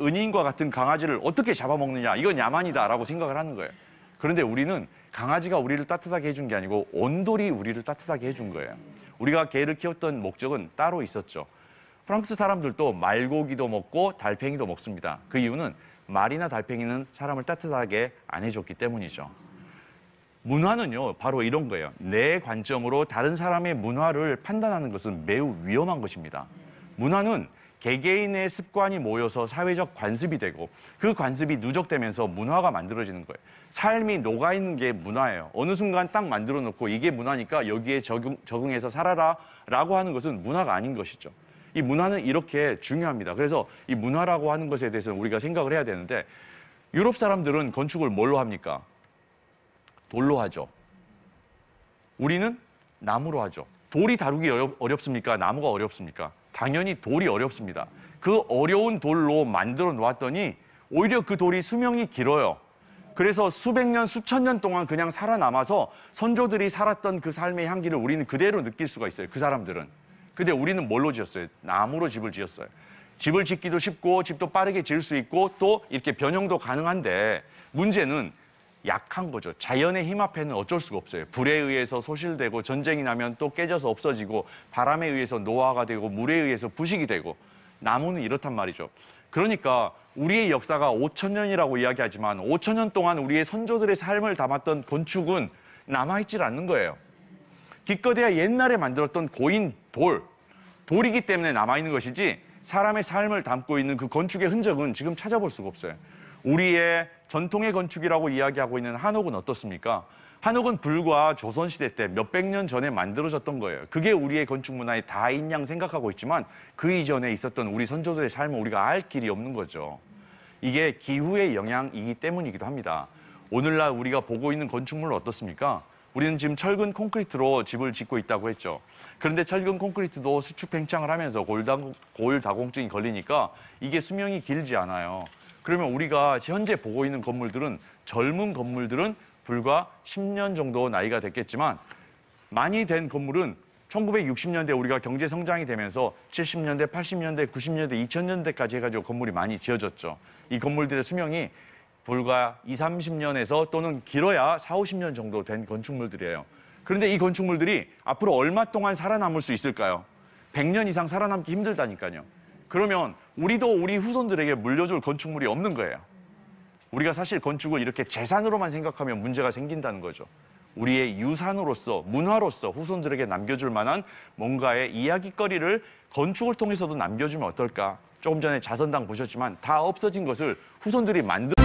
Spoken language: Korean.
은인과 같은 강아지를 어떻게 잡아먹느냐 이건 야만이다라고 생각을 하는 거예요. 그런데 우리는 강아지가 우리를 따뜻하게 해준 게 아니고 온돌이 우리를 따뜻하게 해준 거예요. 우리가 개를 키웠던 목적은 따로 있었죠. 프랑스 사람들도 말고기도 먹고 달팽이도 먹습니다. 그 이유는 말이나 달팽이는 사람을 따뜻하게 안 해줬기 때문이죠. 문화는요, 바로 이런 거예요. 내 관점으로 다른 사람의 문화를 판단하는 것은 매우 위험한 것입니다. 문화는 개개인의 습관이 모여서 사회적 관습이 되고 그 관습이 누적되면서 문화가 만들어지는 거예요. 삶이 녹아있는 게 문화예요. 어느 순간 딱 만들어 놓고 이게 문화니까 여기에 적용, 적응해서 살아라 라고 하는 것은 문화가 아닌 것이죠. 이 문화는 이렇게 중요합니다. 그래서 이 문화라고 하는 것에 대해서는 우리가 생각을 해야 되는데 유럽 사람들은 건축을 뭘로 합니까? 돌로 하죠. 우리는 나무로 하죠. 돌이 다루기 어렵, 어렵습니까? 나무가 어렵습니까? 당연히 돌이 어렵습니다. 그 어려운 돌로 만들어 놓았더니 오히려 그 돌이 수명이 길어요. 그래서 수백 년, 수천 년 동안 그냥 살아남아서 선조들이 살았던 그 삶의 향기를 우리는 그대로 느낄 수가 있어요. 그 사람들은. 근데 우리는 뭘로 지었어요? 나무로 집을 지었어요. 집을 짓기도 쉽고 집도 빠르게 지을 수 있고 또 이렇게 변형도 가능한데 문제는 약한 거죠. 자연의 힘 앞에는 어쩔 수가 없어요. 불에 의해서 소실되고 전쟁이 나면 또 깨져서 없어지고 바람에 의해서 노화가 되고 물에 의해서 부식이 되고 나무는 이렇단 말이죠. 그러니까 우리의 역사가 5천 년이라고 이야기하지만 5천 년 동안 우리의 선조들의 삶을 담았던 건축은 남아있질 않는 거예요. 기껏해야 옛날에 만들었던 고인 돌, 돌이기 때문에 남아있는 것이지 사람의 삶을 담고 있는 그 건축의 흔적은 지금 찾아볼 수가 없어요. 우리의 전통의 건축이라고 이야기하고 있는 한옥은 어떻습니까? 한옥은 불과 조선시대 때 몇백 년 전에 만들어졌던 거예요. 그게 우리의 건축 문화의 다인 양 생각하고 있지만 그 이전에 있었던 우리 선조들의 삶을 우리가 알 길이 없는 거죠. 이게 기후의 영향이기 때문이기도 합니다. 오늘날 우리가 보고 있는 건축물은 어떻습니까? 우리는 지금 철근 콘크리트로 집을 짓고 있다고 했죠. 그런데 철근 콘크리트도 수축 팽창을 하면서 골다공, 골다공증이 걸리니까 이게 수명이 길지 않아요. 그러면 우리가 현재 보고 있는 건물들은 젊은 건물들은 불과 10년 정도 나이가 됐겠지만 많이 된 건물은 1960년대 우리가 경제 성장이 되면서 70년대, 80년대, 90년대, 2000년대까지 해가지고 건물이 많이 지어졌죠. 이 건물들의 수명이 불과 2, 30년에서 또는 길어야 4, 50년 정도 된 건축물들이에요. 그런데 이 건축물들이 앞으로 얼마 동안 살아남을 수 있을까요? 100년 이상 살아남기 힘들다니까요. 그러면 우리도 우리 후손들에게 물려줄 건축물이 없는 거예요. 우리가 사실 건축을 이렇게 재산으로만 생각하면 문제가 생긴다는 거죠. 우리의 유산으로서 문화로서 후손들에게 남겨줄 만한 뭔가의 이야기거리를 건축을 통해서도 남겨주면 어떨까? 조금 전에 자선당 보셨지만 다 없어진 것을 후손들이 만들